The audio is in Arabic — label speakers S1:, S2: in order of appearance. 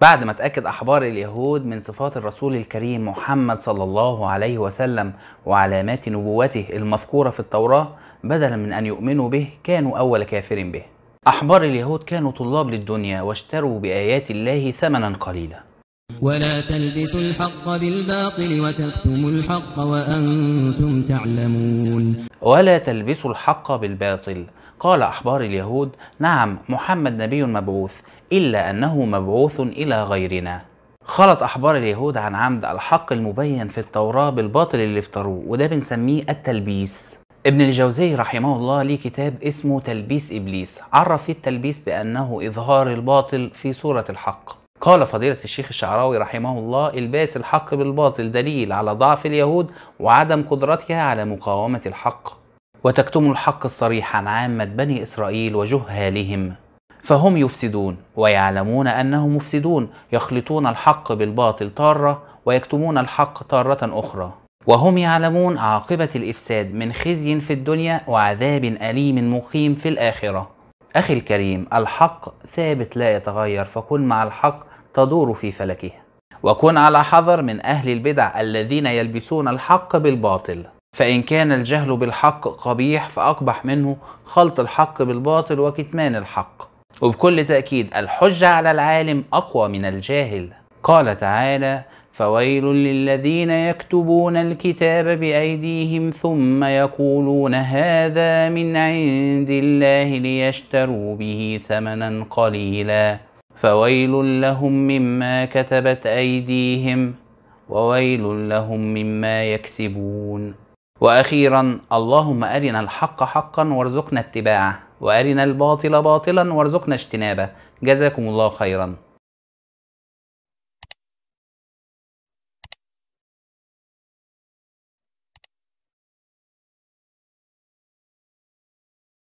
S1: بعد ما اتأكد أحبار اليهود من صفات الرسول الكريم محمد صلى الله عليه وسلم وعلامات نبوته المذكورة في التوراة بدلا من أن يؤمنوا به كانوا أول كافر به أحبار اليهود كانوا طلاب للدنيا واشتروا بآيات الله ثمنا قليلا ولا تلبسوا الحق بالباطل وتكتموا الحق وأنتم تعلمون ولا تلبسوا الحق بالباطل قال أحبار اليهود نعم محمد نبي مبعوث إلا أنه مبعوث إلى غيرنا خلط أحبار اليهود عن عمد الحق المبين في التوراة بالباطل اللي افتروه وده بنسميه التلبيس ابن الجوزي رحمه الله ليه كتاب اسمه تلبيس إبليس عرف فيه التلبيس بأنه إظهار الباطل في صورة الحق قال فضيلة الشيخ الشعراوي رحمه الله الباس الحق بالباطل دليل على ضعف اليهود وعدم قدرتها على مقاومة الحق وتكتم الحق الصريح عن عامة بني إسرائيل وجهالهم فهم يفسدون ويعلمون أنهم مفسدون يخلطون الحق بالباطل تارة ويكتمون الحق تارة أخرى وهم يعلمون عاقبة الإفساد من خزي في الدنيا وعذاب أليم مقيم في الآخرة أخي الكريم الحق ثابت لا يتغير فكن مع الحق تدور في فلكه وكن على حذر من أهل البدع الذين يلبسون الحق بالباطل فإن كان الجهل بالحق قبيح فأقبح منه خلط الحق بالباطل وكتمان الحق وبكل تأكيد الحجة على العالم أقوى من الجاهل قال تعالى فويل للذين يكتبون الكتاب بأيديهم ثم يقولون هذا من عند الله ليشتروا به ثمنا قليلا فويل لهم مما كتبت أيديهم وويل لهم مما يكسبون واخيرا اللهم ارنا الحق حقا وارزقنا اتباعه وارنا الباطل باطلا وارزقنا اجتنابه جزاكم الله خيرا